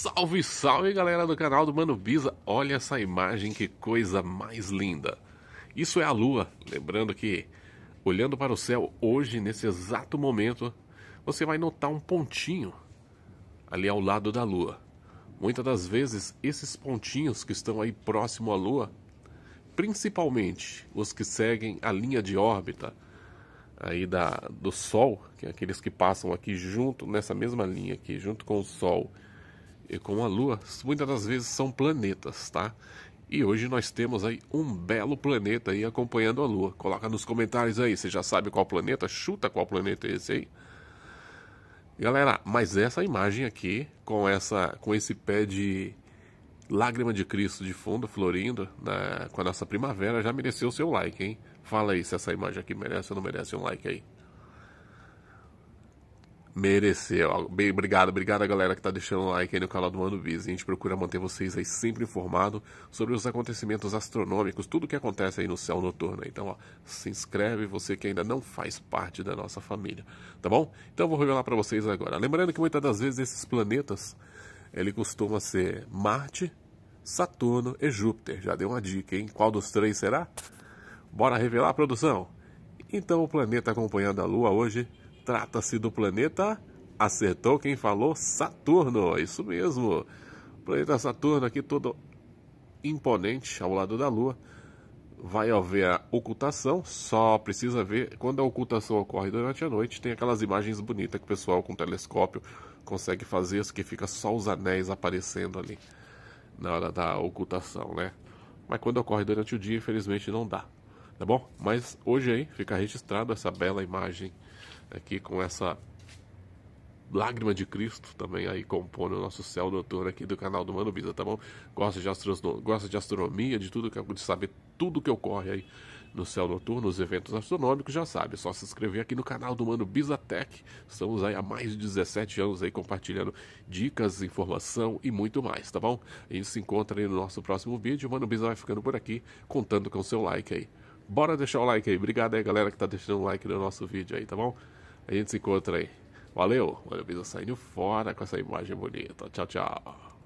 Salve, salve galera do canal do Mano Biza. Olha essa imagem, que coisa mais linda. Isso é a lua. Lembrando que, olhando para o céu hoje, nesse exato momento, você vai notar um pontinho ali ao lado da lua. Muitas das vezes, esses pontinhos que estão aí próximo à lua, principalmente os que seguem a linha de órbita aí da, do sol, que é aqueles que passam aqui junto, nessa mesma linha aqui, junto com o sol e com a Lua, muitas das vezes são planetas, tá? E hoje nós temos aí um belo planeta aí acompanhando a Lua. Coloca nos comentários aí, você já sabe qual planeta? Chuta qual planeta é esse aí. Galera, mas essa imagem aqui, com, essa, com esse pé de lágrima de Cristo de fundo, florindo, na, né, com a nossa primavera, já mereceu o seu like, hein? Fala aí se essa imagem aqui merece ou não merece um like aí mereceu. Obrigado, obrigado a galera que tá deixando o like aí no canal do Mano Biz. A gente procura manter vocês aí sempre informado sobre os acontecimentos astronômicos, tudo que acontece aí no céu noturno. Então, ó, se inscreve você que ainda não faz parte da nossa família, tá bom? Então, eu vou revelar para vocês agora. Lembrando que muitas das vezes esses planetas, ele costuma ser Marte, Saturno e Júpiter. Já deu uma dica, hein? Qual dos três será? Bora revelar, produção? Então, o planeta acompanhando a Lua hoje Trata-se do planeta. Acertou quem falou Saturno. É isso mesmo. O planeta Saturno aqui todo imponente ao lado da Lua. Vai haver a ocultação, só precisa ver quando a ocultação ocorre durante a noite. Tem aquelas imagens bonitas que o pessoal com telescópio consegue fazer, que fica só os anéis aparecendo ali na hora da ocultação, né? Mas quando ocorre durante o dia, infelizmente não dá, tá bom? Mas hoje aí fica registrado essa bela imagem aqui com essa lágrima de Cristo também aí compõe o nosso céu noturno aqui do canal do Mano Bisa, tá bom? Gosta de, astros, gosta de astronomia, de tudo que de saber tudo que ocorre aí no céu noturno, os eventos astronômicos, já sabe, é só se inscrever aqui no canal do Mano Tech Estamos aí há mais de 17 anos aí compartilhando dicas, informação e muito mais, tá bom? A gente se encontra aí no nosso próximo vídeo. O Mano Bisa vai ficando por aqui, contando com o seu like aí. Bora deixar o like aí. Obrigado aí, galera, que tá deixando o like no nosso vídeo aí, tá bom? A gente se encontra aí. Valeu! Mano, eu saindo fora com essa imagem bonita. Tchau, tchau.